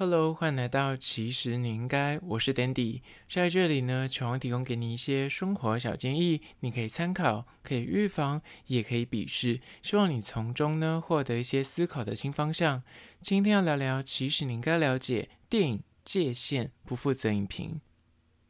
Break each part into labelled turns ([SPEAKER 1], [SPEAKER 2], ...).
[SPEAKER 1] Hello，欢迎来到其实你应该，我是 Dandy，在这里呢，希望提供给你一些生活小建议，你可以参考，可以预防，也可以鄙视，希望你从中呢获得一些思考的新方向。今天要聊聊其实你应该了解电影界限，不负责影评。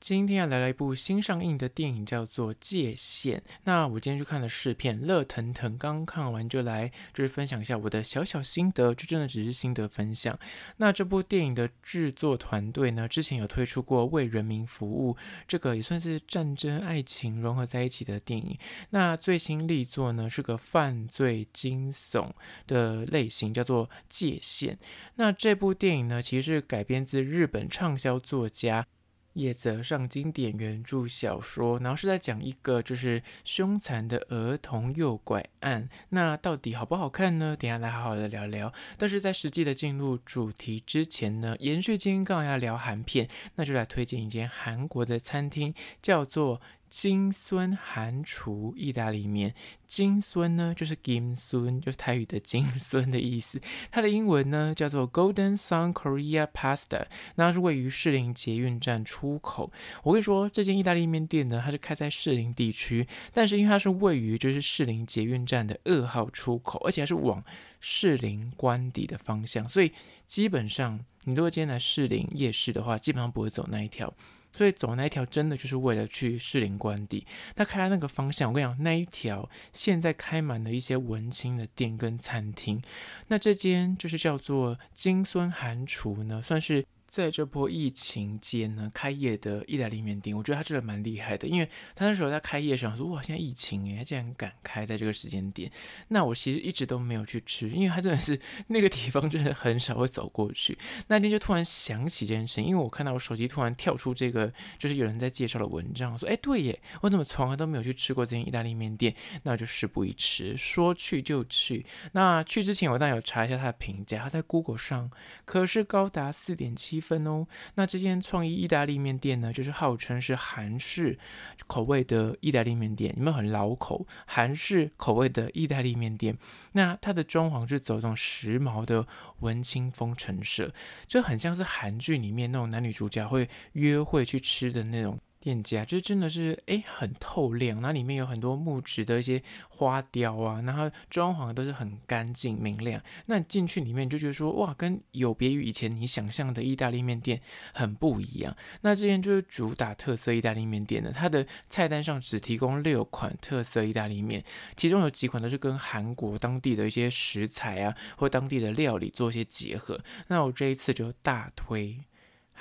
[SPEAKER 1] 今天要来了一部新上映的电影，叫做《界限》。那我今天去看了试片，乐腾腾。刚看完就来，就是分享一下我的小小心得，就真的只是心得分享。那这部电影的制作团队呢，之前有推出过《为人民服务》这个也算是战争爱情融合在一起的电影。那最新力作呢，是个犯罪惊悚的类型，叫做《界限》。那这部电影呢，其实是改编自日本畅销作家。叶子上经典原著小说，然后是在讲一个就是凶残的儿童诱拐案。那到底好不好看呢？等下来好好的聊聊。但是在实际的进入主题之前呢，续今天刚好要聊韩片，那就来推荐一间韩国的餐厅，叫做。金孙韩厨意大利面，金孙呢就是金 i m Sun，就是泰语的金孙的意思。它的英文呢叫做 Golden Sun Korea Pasta。那是位于士林捷运站出口。我跟你说，这间意大利面店呢，它是开在士林地区，但是因为它是位于就是士林捷运站的二号出口，而且还是往士林官邸的方向，所以基本上你如果今天来士林夜市的话，基本上不会走那一条。所以走那一条，真的就是为了去士林官邸。那开下那个方向，我跟你讲，那一条现在开满了一些文青的店跟餐厅。那这间就是叫做金孙韩厨呢，算是。在这波疫情间呢，开业的意大利面店，我觉得他真的蛮厉害的，因为他那时候在开业时，候说哇，现在疫情诶，他竟然敢开在这个时间点。那我其实一直都没有去吃，因为他真的是那个地方，真的很少会走过去。那天就突然想起这件事，因为我看到我手机突然跳出这个，就是有人在介绍的文章，说哎对耶，我怎么从来都没有去吃过这间意大利面店？那就事不宜迟，说去就去。那去之前，我当然有查一下他的评价，他在 Google 上可是高达四点七。分哦，那这间创意意大利面店呢，就是号称是韩式口味的意大利面店，有没有很老口？韩式口味的意大利面店，那它的装潢是走这种时髦的文青风陈设，就很像是韩剧里面那种男女主角会约会去吃的那种。店家就真的是哎很透亮，那里面有很多木质的一些花雕啊，然后装潢都是很干净明亮。那进去里面就觉得说哇，跟有别于以前你想象的意大利面店很不一样。那之前就是主打特色意大利面店的，它的菜单上只提供六款特色意大利面，其中有几款都是跟韩国当地的一些食材啊或当地的料理做一些结合。那我这一次就大推。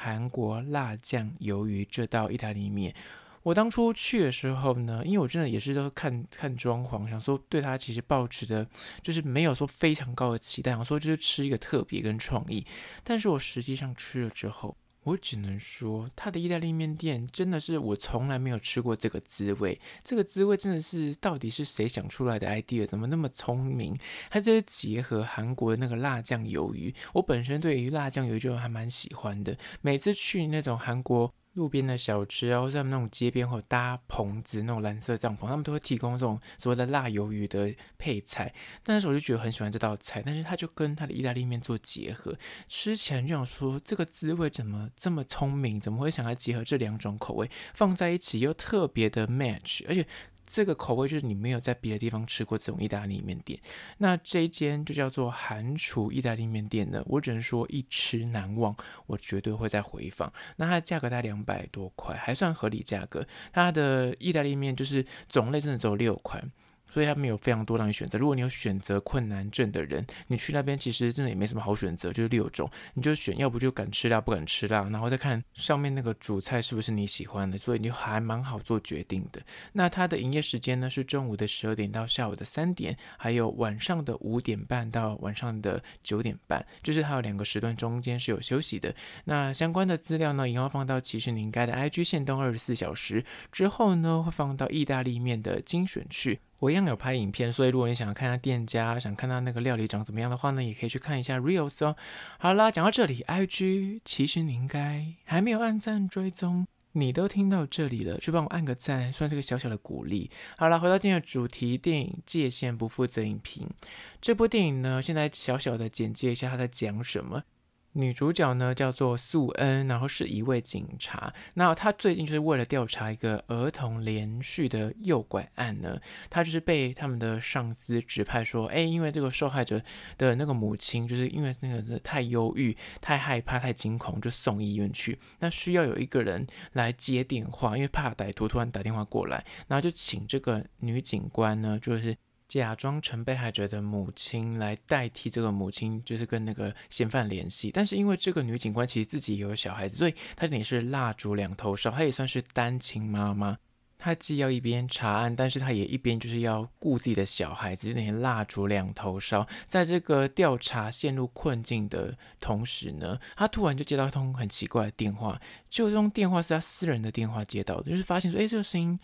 [SPEAKER 1] 韩国辣酱鱿鱼这道意大利面，我当初去的时候呢，因为我真的也是都看看装潢，想说对它其实抱持的，就是没有说非常高的期待，想说就是吃一个特别跟创意，但是我实际上吃了之后。我只能说，他的意大利面店真的是我从来没有吃过这个滋味。这个滋味真的是，到底是谁想出来的 idea？怎么那么聪明？他就是结合韩国的那个辣酱油鱼。我本身对于辣酱油鱼就还蛮喜欢的，每次去那种韩国。路边的小吃啊，或者他们那种街边或者搭棚子那种蓝色帐篷，他们都会提供这种所谓的辣鱿鱼的配菜。但是我就觉得很喜欢这道菜，但是它就跟它的意大利面做结合，吃前就想说这个滋味怎么这么聪明，怎么会想要结合这两种口味放在一起又特别的 match，而且。这个口味就是你没有在别的地方吃过这种意大利面店，那这一间就叫做韩厨意大利面店的，我只能说一吃难忘，我绝对会再回访。那它的价格在两百多块，还算合理价格。它的意大利面就是种类真的只有六款。所以他没有非常多让你选择。如果你有选择困难症的人，你去那边其实真的也没什么好选择，就是六种，你就选，要不就敢吃辣，不敢吃辣，然后再看上面那个主菜是不是你喜欢的。所以你还蛮好做决定的。那它的营业时间呢，是中午的十二点到下午的三点，还有晚上的五点半到晚上的九点半，就是它有两个时段中间是有休息的。那相关的资料呢，以后要放到其实你应该的 IG 限定二十四小时之后呢，会放到意大利面的精选区。我一样有拍影片，所以如果你想要看他店家，想看他那个料理长怎么样的话呢，也可以去看一下 reels 哦。好啦，讲到这里，IG 其实你应该还没有按赞追踪，你都听到这里了，去帮我按个赞，算是个小小的鼓励。好了，回到今天的主题，电影界限不负责影评。这部电影呢，现在小小的简介一下，它在讲什么。女主角呢叫做素恩，然后是一位警察。那她最近就是为了调查一个儿童连续的诱拐案呢，她就是被他们的上司指派说，哎，因为这个受害者的那个母亲就是因为那个太忧郁、太害怕、太惊恐，就送医院去。那需要有一个人来接电话，因为怕歹徒突然打电话过来，然后就请这个女警官呢，就是。假装成被害者的母亲来代替这个母亲，就是跟那个嫌犯联系。但是因为这个女警官其实自己也有小孩子，所以她等于是蜡烛两头烧。她也算是单亲妈妈，她既要一边查案，但是她也一边就是要顾自己的小孩子，有点蜡烛两头烧。在这个调查陷入困境的同时呢，她突然就接到通很奇怪的电话，就这通电话是她私人的电话接到，的，就是发现说，哎，这个声音。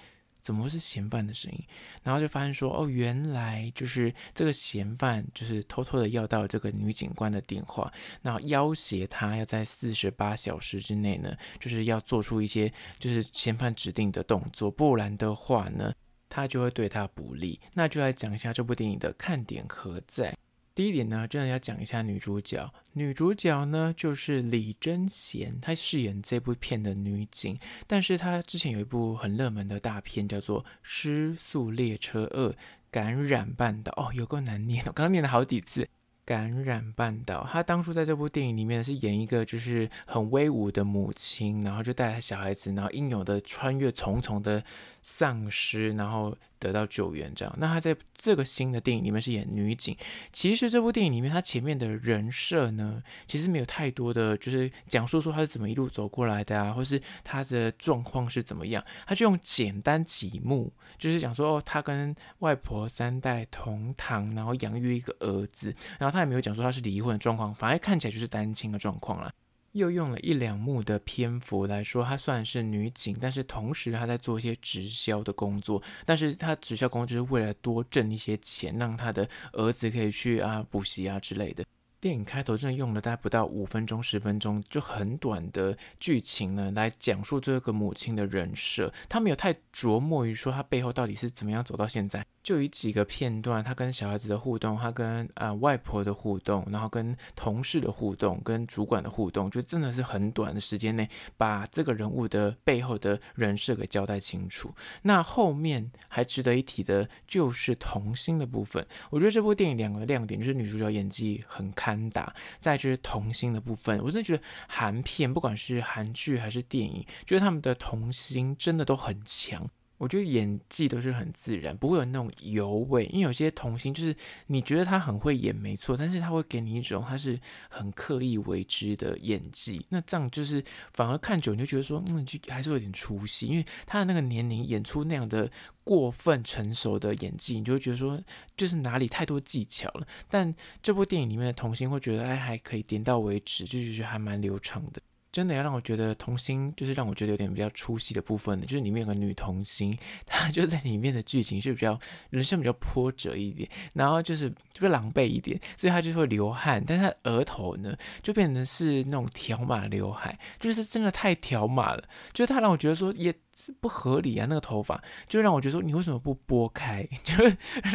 [SPEAKER 1] 怎么会是嫌犯的声音？然后就发现说，哦，原来就是这个嫌犯，就是偷偷的要到这个女警官的电话，那要挟她要在四十八小时之内呢，就是要做出一些就是嫌犯指定的动作，不然的话呢，他就会对她不利。那就来讲一下这部电影的看点何在。第一点呢，真的要讲一下女主角。女主角呢，就是李贞贤，她饰演这部片的女警。但是她之前有一部很热门的大片，叫做《失速列车二：感染半岛》哦，有够难念，我刚刚念了好几次“感染半岛”。她当初在这部电影里面是演一个就是很威武的母亲，然后就带着小孩子，然后英勇的穿越重重的。丧尸，然后得到救援，这样。那他在这个新的电影里面是演女警。其实这部电影里面，他前面的人设呢，其实没有太多的就是讲述说他是怎么一路走过来的啊，或是他的状况是怎么样。他就用简单几幕，就是讲说，哦，他跟外婆三代同堂，然后养育一个儿子，然后他也没有讲说他是离婚的状况，反而看起来就是单亲的状况了。又用了一两幕的篇幅来说，她算是女警，但是同时她在做一些直销的工作。但是她直销工作就是为了多挣一些钱，让她的儿子可以去啊补习啊之类的。电影开头真的用了大概不到五分钟、十分钟就很短的剧情呢，来讲述这个母亲的人设。他没有太琢磨于说她背后到底是怎么样走到现在。就有几个片段，他跟小孩子的互动，他跟啊外婆的互动，然后跟同事的互动，跟主管的互动，就真的是很短的时间内，把这个人物的背后的人设给交代清楚。那后面还值得一提的就是童星的部分。我觉得这部电影两个亮点就是女主角演技很堪打，再就是童星的部分。我真的觉得韩片，不管是韩剧还是电影，觉得他们的童心真的都很强。我觉得演技都是很自然，不会有那种油味。因为有些童星就是你觉得他很会演没错，但是他会给你一种他是很刻意为之的演技。那这样就是反而看久你就觉得说嗯，就还是有点出戏，因为他的那个年龄演出那样的过分成熟的演技，你就会觉得说就是哪里太多技巧了。但这部电影里面的童星会觉得哎还可以，点到为止，就是还蛮流畅的。真的要让我觉得童星，就是让我觉得有点比较出戏的部分的，就是里面有个女童星，她就在里面的剧情是比较人生比较波折一点，然后就是就会狼狈一点，所以她就会流汗，但她额头呢就变成是那种条码刘海，就是真的太条码了，就是她让我觉得说也。是不合理啊！那个头发就让我觉得说，你为什么不拨开？就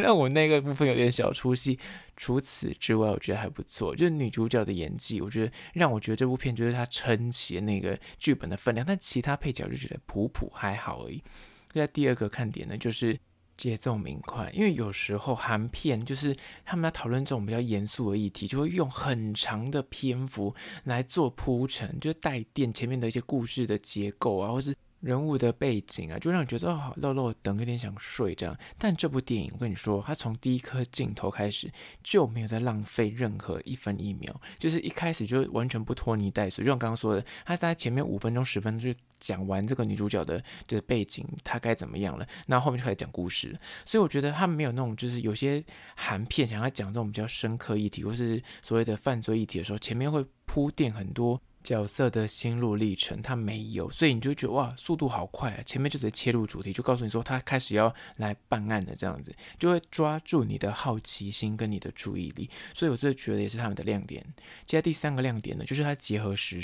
[SPEAKER 1] 让我那个部分有点小出戏。除此之外，我觉得还不错。就是女主角的演技，我觉得让我觉得这部片就是她撑起了那个剧本的分量。但其他配角就觉得普普还好而已。那第二个看点呢，就是节奏明快。因为有时候韩片就是他们在讨论这种比较严肃的议题，就会用很长的篇幅来做铺陈，就带电前面的一些故事的结构啊，或是。人物的背景啊，就让你觉得哦，肉肉等有点想睡这样。但这部电影，我跟你说，它从第一颗镜头开始就没有在浪费任何一分一秒，就是一开始就完全不拖泥带水。就像刚刚说的，他在前面五分钟、十分钟就讲完这个女主角的，就是背景她该怎么样了，那后面就开始讲故事。所以我觉得他没有那种就是有些韩片想要讲这种比较深刻议题或是所谓的犯罪议题的时候，前面会铺垫很多。角色的心路历程，他没有，所以你就觉得哇，速度好快啊！前面就直接切入主题，就告诉你说他开始要来办案的这样子，就会抓住你的好奇心跟你的注意力。所以我这觉得也是他们的亮点。接下来第三个亮点呢，就是它结合时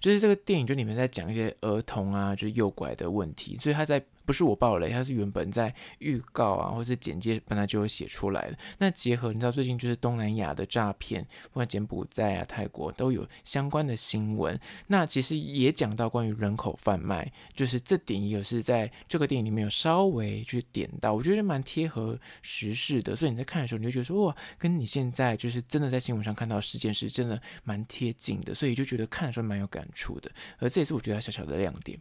[SPEAKER 1] 就是这个电影就里面在讲一些儿童啊，就是诱拐的问题，所以他在。不是我爆雷，它是原本在预告啊，或是简介本来就有写出来的。那结合你知道最近就是东南亚的诈骗，不管柬埔寨啊、泰国都有相关的新闻。那其实也讲到关于人口贩卖，就是这点也是在这个电影里面有稍微去点到。我觉得蛮贴合时事的，所以你在看的时候，你就觉得说哇，跟你现在就是真的在新闻上看到事件是真的蛮贴近的，所以就觉得看的时候蛮有感触的。而这也是我觉得小小的亮点。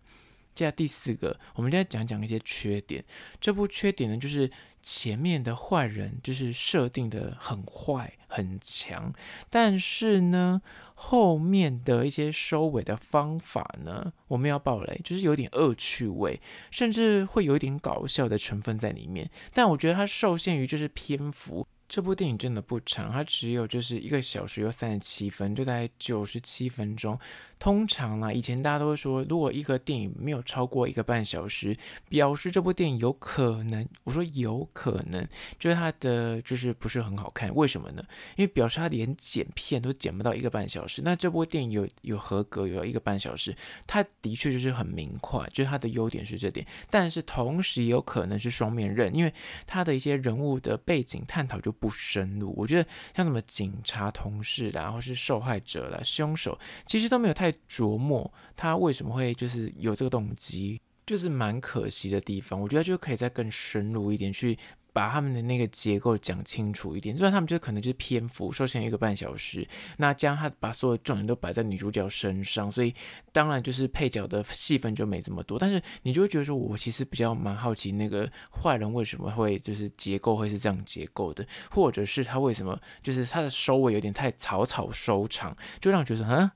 [SPEAKER 1] 接下来第四个，我们再讲讲一些缺点。这部缺点呢，就是前面的坏人就是设定的很坏很强，但是呢，后面的一些收尾的方法呢，我们要爆雷，就是有点恶趣味，甚至会有一点搞笑的成分在里面。但我觉得它受限于就是篇幅。这部电影真的不长，它只有就是一个小时又三十七分，就在九十七分钟。通常呢，以前大家都会说，如果一个电影没有超过一个半小时，表示这部电影有可能，我说有可能，就是它的就是不是很好看。为什么呢？因为表示它连剪片都剪不到一个半小时。那这部电影有有合格，有一个半小时，它的确就是很明快，就是它的优点是这点。但是同时也有可能是双面刃，因为它的一些人物的背景探讨就。不深入，我觉得像什么警察同事，然后是受害者了，凶手其实都没有太琢磨他为什么会就是有这个动机，就是蛮可惜的地方。我觉得就可以再更深入一点去。把他们的那个结构讲清楚一点，虽然他们觉得可能就是篇幅受限一个半小时，那这样他把所有重点都摆在女主角身上，所以当然就是配角的戏份就没这么多，但是你就会觉得说，我其实比较蛮好奇那个坏人为什么会就是结构会是这样结构的，或者是他为什么就是他的收尾有点太草草收场，就让我觉得嗯，啊，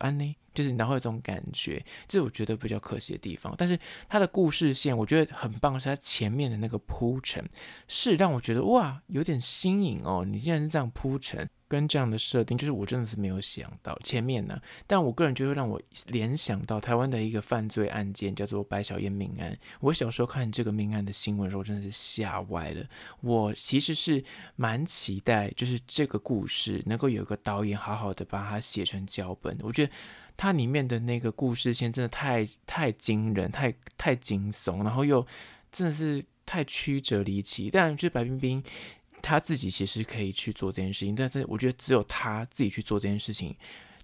[SPEAKER 1] 安妮。就是你然后有种感觉，这是我觉得比较可惜的地方。但是它的故事线，我觉得很棒，是它前面的那个铺陈，是让我觉得哇，有点新颖哦。你竟然是这样铺陈，跟这样的设定，就是我真的是没有想到前面呢。但我个人觉得让我联想到台湾的一个犯罪案件，叫做白小燕命案。我小时候看这个命案的新闻的时候，真的是吓歪了。我其实是蛮期待，就是这个故事能够有一个导演好好的把它写成脚本，我觉得。它里面的那个故事线真的太太惊人，太太惊悚，然后又真的是太曲折离奇。但就是白冰冰，她自己其实可以去做这件事情，但是我觉得只有她自己去做这件事情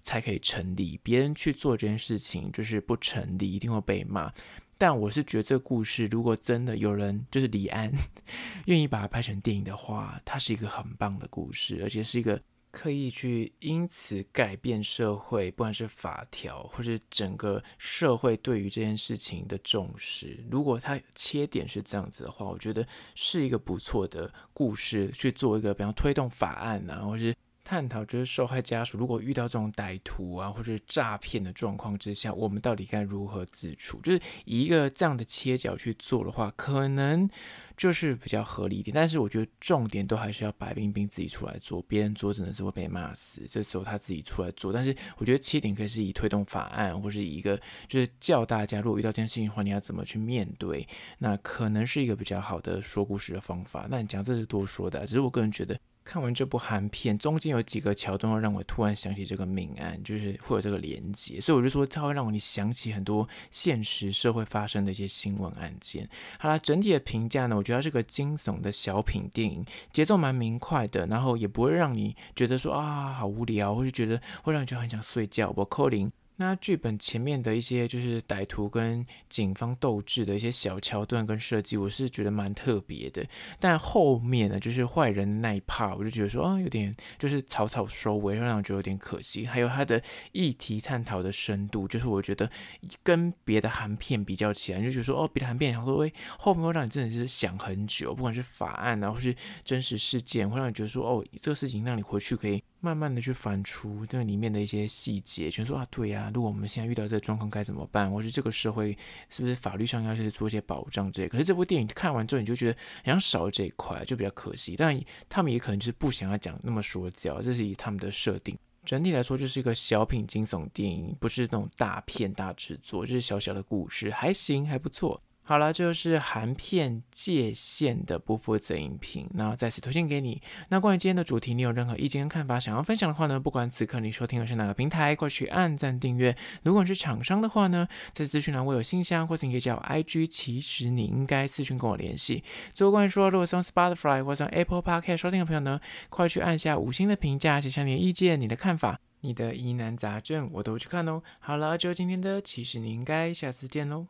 [SPEAKER 1] 才可以成立，别人去做这件事情就是不成立，一定会被骂。但我是觉得这个故事，如果真的有人就是李安 愿意把它拍成电影的话，它是一个很棒的故事，而且是一个。刻意去因此改变社会，不管是法条，或是整个社会对于这件事情的重视。如果它切点是这样子的话，我觉得是一个不错的故事，去做一个，比方推动法案呐，或是。探讨就是受害家属如果遇到这种歹徒啊，或者是诈骗的状况之下，我们到底该如何自处？就是以一个这样的切角去做的话，可能就是比较合理一点。但是我觉得重点都还是要白冰冰自己出来做，别人做真的是会被骂死。这时候他自己出来做，但是我觉得切点可以是以推动法案，或是以一个就是教大家如果遇到这件事情的话，你要怎么去面对，那可能是一个比较好的说故事的方法。那你讲这是多说的，只是我个人觉得。看完这部韩片，中间有几个桥段让我突然想起这个命案，就是会有这个连接，所以我就说它会让我你想起很多现实社会发生的一些新闻案件。好了，整体的评价呢，我觉得它是个惊悚的小品电影，节奏蛮明快的，然后也不会让你觉得说啊好无聊，或是觉得会让你觉得很想睡觉。我扣零。那剧本前面的一些就是歹徒跟警方斗智的一些小桥段跟设计，我是觉得蛮特别的。但后面呢，就是坏人那一炮，我就觉得说啊，有点就是草草收尾，让我觉得有点可惜。还有他的议题探讨的深度，就是我觉得跟别的韩片比较起来，就觉得说哦，别的韩片想说，会后面会让你真的是想很久，不管是法案啊，或是真实事件，会让你觉得说哦，这个事情让你回去可以。慢慢的去反刍这里面的一些细节，全说啊，对呀，如果我们现在遇到这个状况该怎么办？我觉得这个社会是不是法律上要去做一些保障之类？可是这部电影看完之后，你就觉得好像少了这一块，就比较可惜。但他们也可能就是不想要讲那么说教，这是以他们的设定。整体来说，就是一个小品惊悚电影，不是那种大片大制作，就是小小的故事，还行，还不错。好了，这就是含片界限的不负责任影评，那再次推荐给你。那关于今天的主题，你有任何意见跟看法想要分享的话呢？不管此刻你收听的是哪个平台，快去按赞订阅。如果你是厂商的话呢，在资讯栏我有信箱，或者你可以叫我 IG。其实你应该私讯跟我联系。最后，关于说，如果用 Spotify 或用 Apple Podcast 收听的朋友呢，快去按下五星的评价，写下你的意见、你的看法、你的疑难杂症，我都去看哦。好了，就今天的，其实你应该下次见喽。